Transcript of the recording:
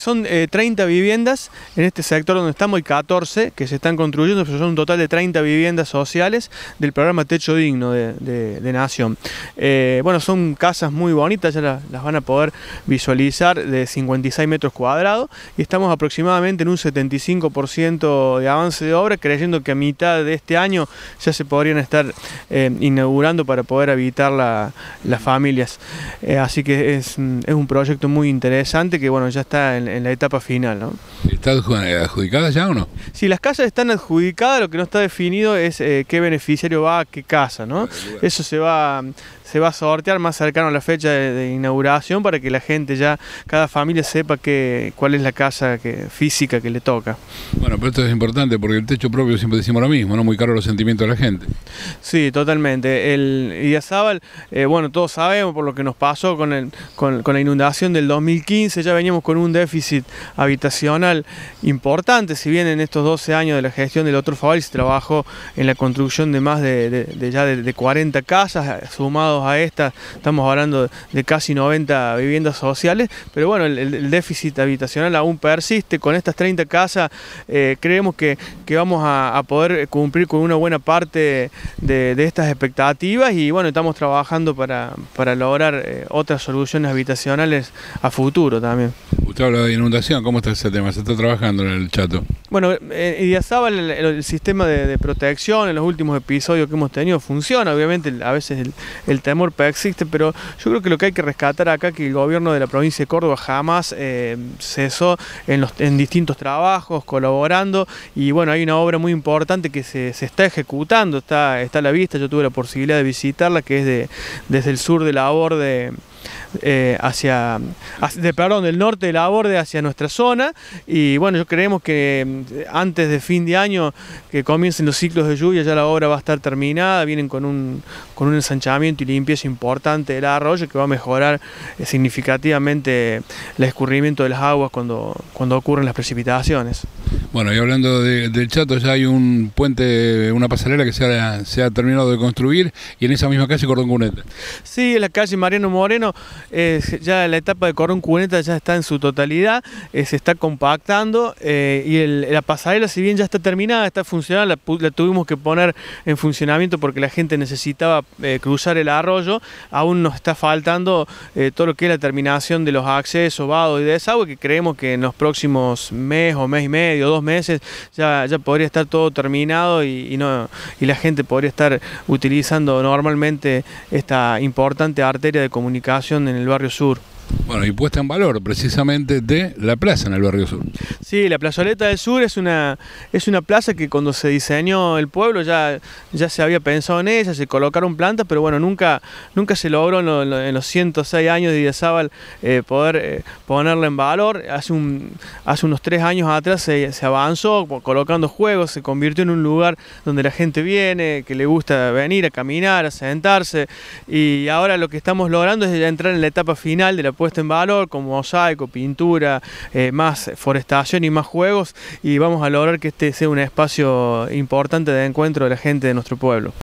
Son 30 eh, viviendas en este sector donde estamos, y 14 que se están construyendo, pero son un total de 30 viviendas sociales del programa Techo Digno de, Nación. Eh, bueno, son casas muy bonitas, ya las, van a poder visualizar de 56 metros cuadrados y estamos aproximadamente en un 75% de avance de obra, creyendo que a mitad de este año ya se podrían estar eh, inaugurando para poder habitar las familias. así que es, un proyecto muy interesante que bueno, ya está en en, la etapa final. ¿no? ¿Están adjudicadas ya o no? si las casas están adjudicadas, lo que no está definido es eh, qué beneficiario va a qué casa. ¿no? Eso se va se va a sortear más cercano a la fecha de, inauguración para que la gente ya, cada familia sepa cuál es la casa que, física que le toca. Bueno, pero esto es importante porque el techo propio siempre decimos lo mismo, ¿no? Muy caro los sentimientos de la gente. Sí, totalmente. El Idiazábal, eh, bueno, todos sabemos por lo que nos pasó con, la inundación del 2015, ya veníamos con un déficit habitacional importante, si bien en estos 12 años de la gestión del otro favor se trabajó en la construcción de más de, ya de 40 casas, sumado a estas, estamos hablando de casi 90 viviendas sociales, pero bueno, el, déficit habitacional aún persiste, con estas 30 casas eh, creemos que, vamos a, poder cumplir con una buena parte de, estas expectativas y bueno, estamos trabajando para, lograr eh, otras soluciones habitacionales a futuro también. Usted habla de inundación, ¿cómo está ese tema? ¿Se está trabajando en el Chato? Bueno, en eh, Idiazábal el, sistema de, protección en los últimos episodios que hemos tenido funciona, obviamente a veces el, temor existe, pero yo creo que lo que hay que rescatar acá es que el gobierno de la provincia de Córdoba jamás eh, cesó en, distintos trabajos, colaborando, y bueno, hay una obra muy importante que se, está ejecutando, está, a la vista, yo tuve la posibilidad de visitarla, que es desde el sur de la orde... Eh, hacia, de, perdón, del norte de la borde hacia nuestra zona y bueno, yo creemos que mm, antes de fin de año que comiencen los ciclos de lluvia ya la obra va a estar terminada, vienen con un, con un ensanchamiento y limpieza importante del arroyo que va a mejorar eh, significativamente el escurrimiento de las aguas cuando, cuando ocurren las precipitaciones. Bueno, y hablando del Chato, ya hay un puente, una pasarela que se ha, terminado de construir y en esa misma calle Cordón Cuneta. Sí, en la calle Mariano Moreno, eh, ya la etapa de Cordón Cuneta ya está en su totalidad, eh, se está compactando eh, y la pasarela, si bien ya está terminada, está funcionando, la, tuvimos que poner en funcionamiento porque la gente necesitaba cruzar el arroyo, aún nos está faltando todo lo que es la terminación de los accesos, vado y desagüe, que creemos que en los próximos mes o mes y medio o dos meses, ya, podría estar todo terminado y, y la gente podría estar utilizando normalmente esta importante arteria de comunicación en el barrio sur. Bueno, y puesta en valor precisamente de la plaza en el barrio sur. Sí, la plazoleta del sur es una, es una plaza que cuando se diseñó el pueblo ya, ya se había pensado en ella, se colocaron plantas, pero bueno, nunca, nunca se logró en, los 106 años de Díaz eh, poder eh, ponerla en valor. Hace, un, hace unos tres años atrás se, se avanzó colocando juegos, se convirtió en un lugar donde la gente viene, que le gusta venir a caminar, a sentarse, y ahora lo que estamos logrando es ya entrar en la etapa final de la puesta en valor, como mosaico, pintura, eh, más forestación y más juegos, y vamos a lograr que este sea un espacio importante de encuentro de la gente de nuestro pueblo.